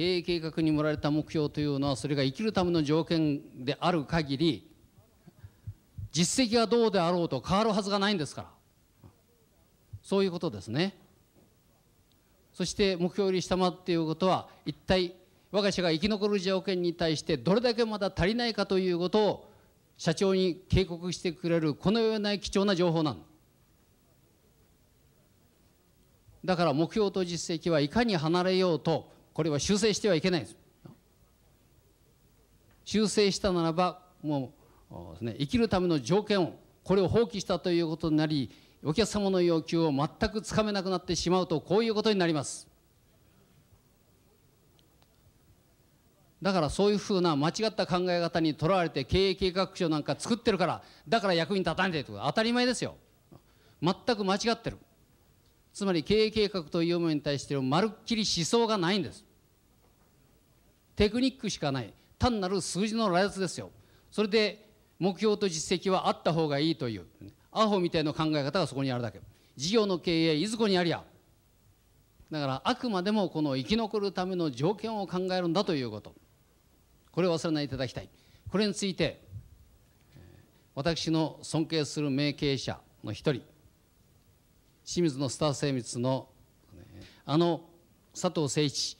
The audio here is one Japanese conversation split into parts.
経営計画に盛られた目標というのはそれが生きるための条件である限り実績がどうであろうと変わるはずがないんですからそういうことですねそして目標より下回っていうことは一体我が社が生き残る条件に対してどれだけまだ足りないかということを社長に警告してくれるこのような貴重な情報なんだから目標と実績はいかに離れようとこれは修正してはいけないです修正したならばもうですね生きるための条件をこれを放棄したということになりお客様の要求を全くつかめなくなってしまうとこういうことになりますだからそういうふうな間違った考え方にとらわれて経営計画書なんか作ってるからだから役に立たないとか当たり前ですよ全く間違ってるつまり経営計画というものに対してまるっきり思想がないんですテクニックしかない単なる数字の羅列ですよそれで目標と実績はあった方がいいというアホみたいな考え方がそこにあるだけ事業の経営いずこにありゃだからあくまでもこの生き残るための条件を考えるんだということこれを忘れないでいただきたいこれについて私の尊敬する名経営者の一人清水のスター精密のあの佐藤誠一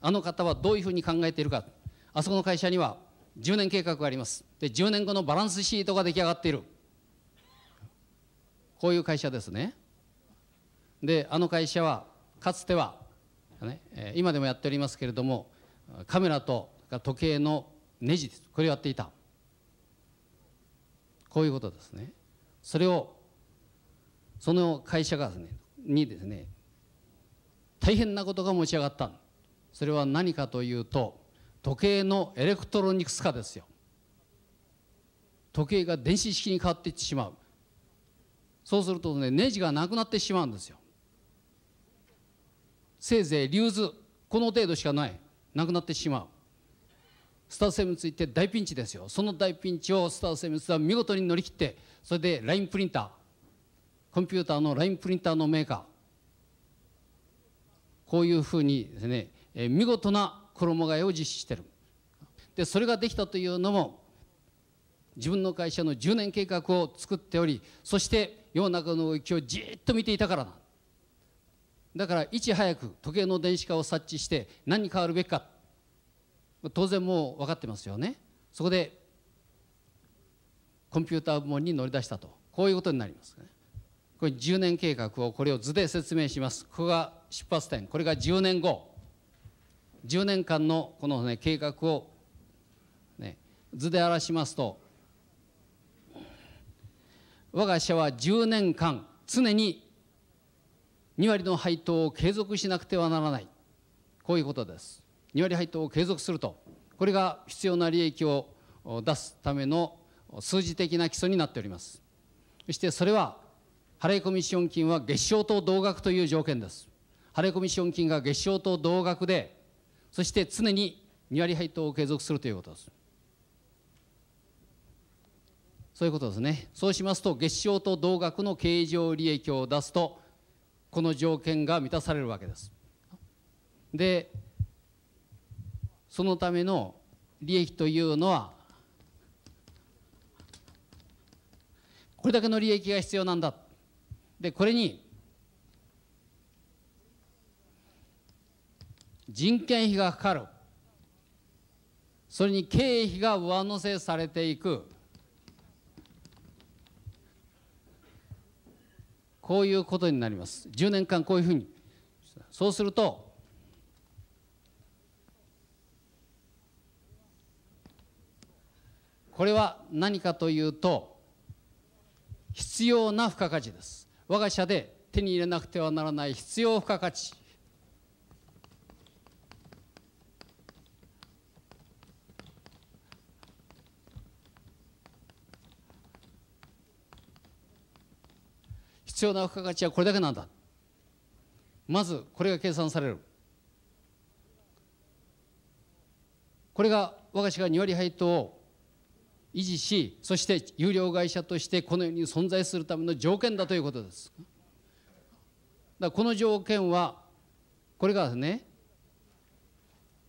あの方はどういうふうに考えているかあそこの会社には10年計画がありますで10年後のバランスシートが出来上がっているこういう会社ですねであの会社はかつては、ね、今でもやっておりますけれどもカメラと時計のネジこれをやっていたこういうことですねそれをその会社がですねにですね大変なことが持ち上がったそれは何かというと時計のエレクトロニクス化ですよ時計が電子式に変わっていってしまうそうするとねネジがなくなってしまうんですよせいぜい流ズこの程度しかないなくなってしまうスターセミについて大ピンチですよその大ピンチをスターセミスは見事に乗り切ってそれでラインプリンターコンピューターのラインプリンターのメーカーこういうふうにですね、え見事な衣替えを実施してるでそれができたというのも自分の会社の10年計画を作っておりそして世の中の動きをじっと見ていたからだだからいち早く時計の電子化を察知して何に変わるべきか当然もう分かってますよねそこでコンピューター部門に乗り出したとこういうことになりますねこれ10年計画をこれを図で説明しますここが出発点これが10年後10年間のこの、ね、計画を、ね、図で表しますと我が社は10年間常に2割の配当を継続しなくてはならないこういうことです2割配当を継続するとこれが必要な利益を出すための数字的な基礎になっておりますそしてそれは払レコミッション金は月賞と同額という条件です。払レーコミッション金が月賞と同額で、そして常に2割配当を継続するということです。そういうことですね。そうしますと、月賞と同額の経常利益を出すと、この条件が満たされるわけです。で、そのための利益というのは、これだけの利益が必要なんだ。でこれに人件費がかかるそれに経費が上乗せされていくこういうことになります10年間こういうふうにそうするとこれは何かというと必要な付加価値です我が社で手に入れなくてはならない必要付加価値必要な付加価値はこれだけなんだまずこれが計算されるこれが我が社が2割配当を維持しそして有料会社としてこの世に存在するための条件だということですだこの条件はこれがね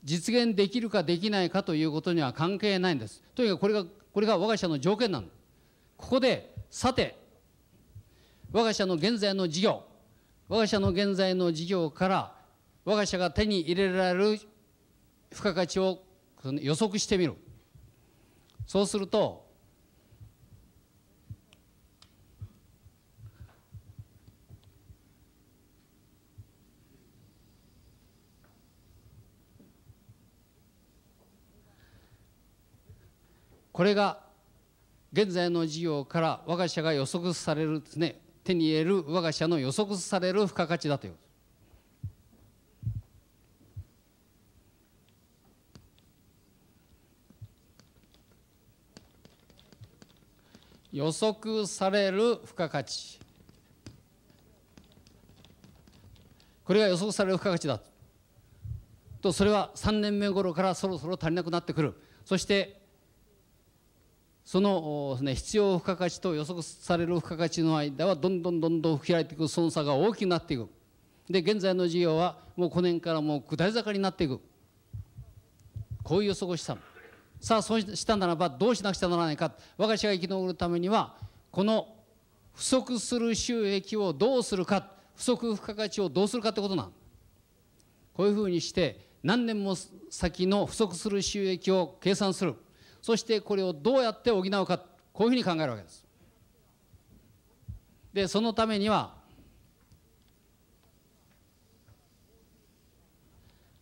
実現できるかできないかということには関係ないんですとにかくこれがこれが我が社の条件なのここでさて我が社の現在の事業我が社の現在の事業から我が社が手に入れられる付加価値を予測してみるそうするとこれが現在の事業から我が社が予測されるですね手に入れる我が社の予測される付加価値だということ予測される付加価値これが予測される付加価値だとそれは3年目頃からそろそろ足りなくなってくるそしてそのね、必要付加価値と予測される付加価値の間はどんどんどんどん開いていくその差が大きくなっていくで現在の事業はもう5年からもう下り坂になっていくこういう予測をしたのさあそうしたならばどうしなくちゃならないか我が社が生き残るためにはこの不足する収益をどうするか不足付加価値をどうするかってことなんこういうふうにして何年も先の不足する収益を計算するそしてこれをどうやって補うかこういうふうに考えるわけですでそのためには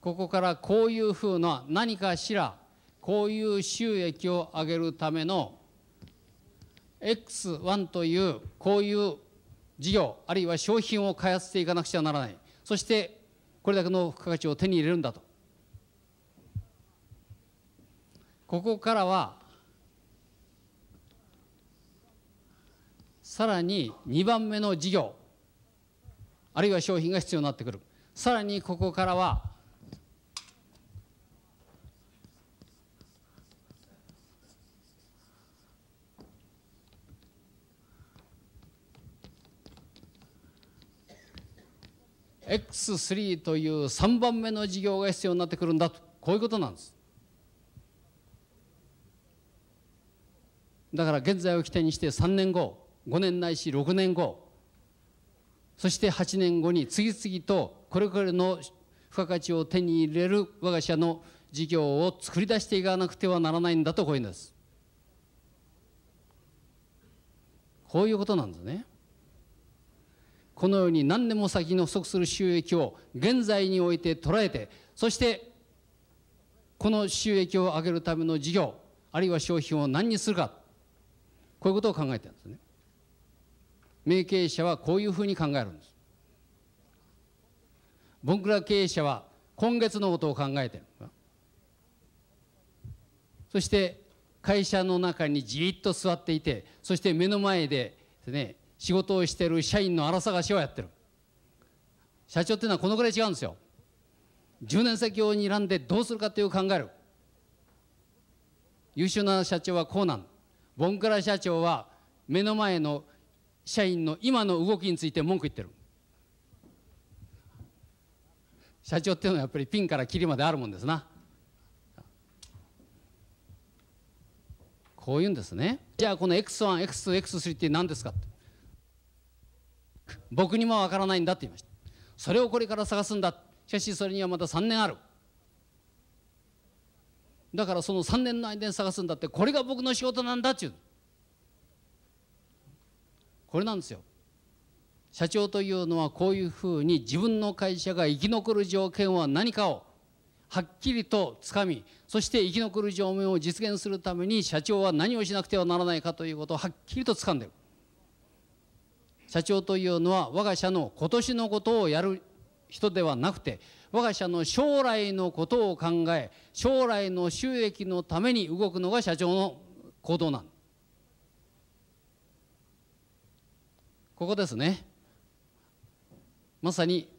ここからこういうふうな何かしらこういう収益を上げるための X1 というこういう事業あるいは商品を開発していかなくちゃならないそしてこれだけの付加価値を手に入れるんだとここからはさらに2番目の事業あるいは商品が必要になってくるさらにここからは X3 という3番目の事業が必要になってくるんだとこういうことなんですだから現在を起点にして3年後5年ないし6年後そして8年後に次々とこれからの付加価値を手に入れる我が社の事業を作り出していかなくてはならないんだとこういうんですこういうことなんですね。このように何でも先の不足する収益を現在において捉えてそしてこの収益を上げるための事業あるいは商品を何にするかこういうことを考えてるんですね名経営者はこういうふうに考えるんですボンクラ経営者は今月のことを考えてるそして会社の中にじっと座っていてそして目の前でね仕事をしてる社員の荒探しをやってる社長っていうのはこのぐらい違うんですよ10年先を睨んでどうするかという考える優秀な社長はこうなんボンクラ社長は目の前の社員の今の動きについて文句言ってる社長っていうのはやっぱりピンからキリまであるもんですなこういうんですねじゃあこの X1X2X3 って何ですかって僕にもわからないんだって言いましたそれをこれから探すんだしかしそれにはまた3年あるだからその3年の間に探すんだってこれが僕の仕事なんだってゅうこれなんですよ社長というのはこういうふうに自分の会社が生き残る条件は何かをはっきりとつかみそして生き残る条件を実現するために社長は何をしなくてはならないかということをはっきりとつかんでる社長というのは我が社の今年のことをやる人ではなくて我が社の将来のことを考え将来の収益のために動くのが社長の行動なんここですねまさに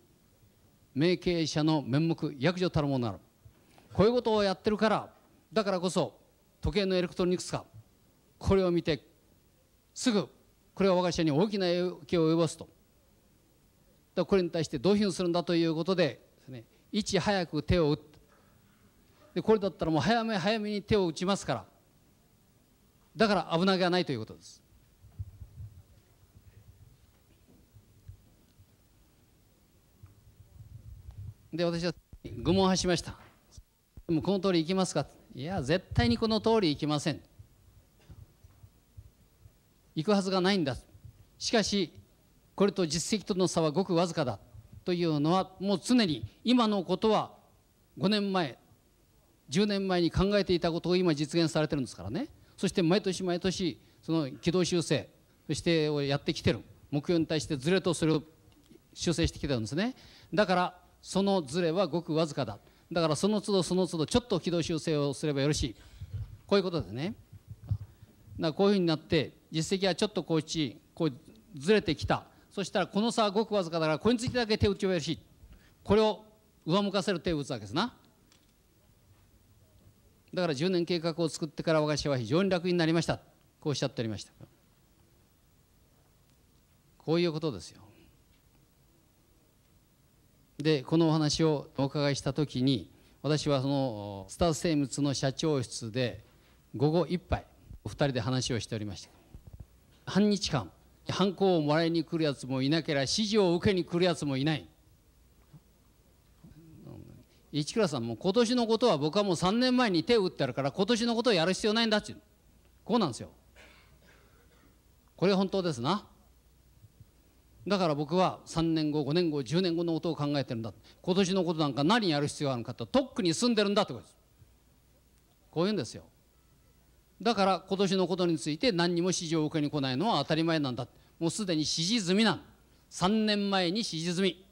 名経営者の面目役所たるものならこういうことをやってるからだからこそ時計のエレクトロニクスかこれを見てすぐこれは我が社に大きな影響を及ぼすとだこれに対してどういうふうにするんだということでです、ね、いち早く手を打ってでこれだったらもう早め早めに手を打ちますからだから危なげはないということです。で私は愚問を発しました。でもこの通り行きますかいや絶対にこの通り行きません行くはずがないんだしかしこれと実績との差はごくわずかだというのはもう常に今のことは5年前10年前に考えていたことを今実現されてるんですからねそして毎年毎年その軌道修正そしてをやってきてる目標に対してずれとそれを修正してきてるんですねだからそのずれはごくわずかだだからその都度その都度ちょっと軌道修正をすればよろしいこういうことですねだからこういうふうになって実績はちょっとこうちこうずれてきたそしたらこの差はごくわずかだからこれについてだけ手打ちをやるしこれを上向かせる手を打つわけですなだから10年計画を作ってから私は非常に楽になりましたこうおっしゃっておりましたこういうことですよでこのお話をお伺いした時に私はそのスター生物の社長室で午後一杯お二人で話をしておりました半日間犯行をもらいに来るやつもいなければ指示を受けに来るやつもいない市倉さんも今年のことは僕はもう3年前に手を打ってあるから今年のことをやる必要ないんだっていうこうなんですよこれ本当ですなだから僕は3年後5年後10年後のことを考えてるんだ今年のことなんか何やる必要があるのかととっくに住んでるんだってことですこういうんですよだから今年のことについて何にも指示を受けに来ないのは当たり前なんだもうすでに指示済みなん3年前に指示済み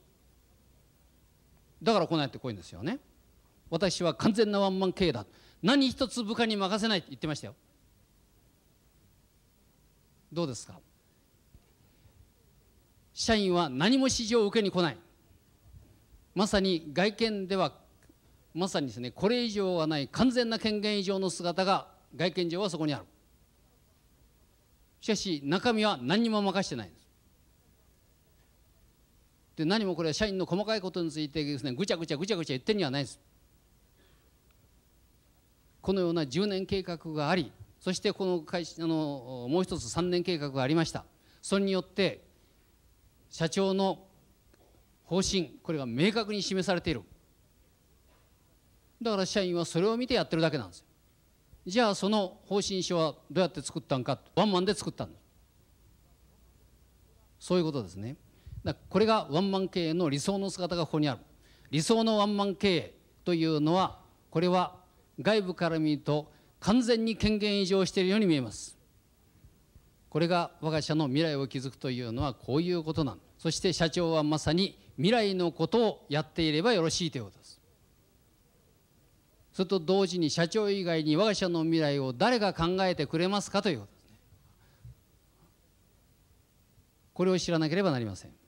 だから来ないってこういうんですよね私は完全なワンマン経営だ何一つ部下に任せないって言ってましたよどうですか社員は何も指示を受けに来ないまさに外見ではまさにですねこれ以上はない完全な権限以上の姿が外見上はそこにあるしかし中身は何にも任せてないんですで何もこれは社員の細かいことについてですねぐちゃぐちゃぐちゃぐちゃ言ってるんじゃないですこのような10年計画がありそしてこの会社のもう一つ3年計画がありましたそれによって社長の方針これが明確に示されているだから社員はそれを見てやってるだけなんですよじゃあその方針書はどうやって作ったんかワンマンで作ったんだそういうことですねだこれがワンマン経営の理想の姿がここにある理想のワンマン経営というのはこれは外部から見ると完全に権限移譲しているように見えますこれが我が社の未来を築くというのはこういうことなんそして社長はまさに未来のことをやっていればよろしいということですそれと同時に社長以外に我が社の未来を誰が考えてくれますかということですねこれを知らなければなりません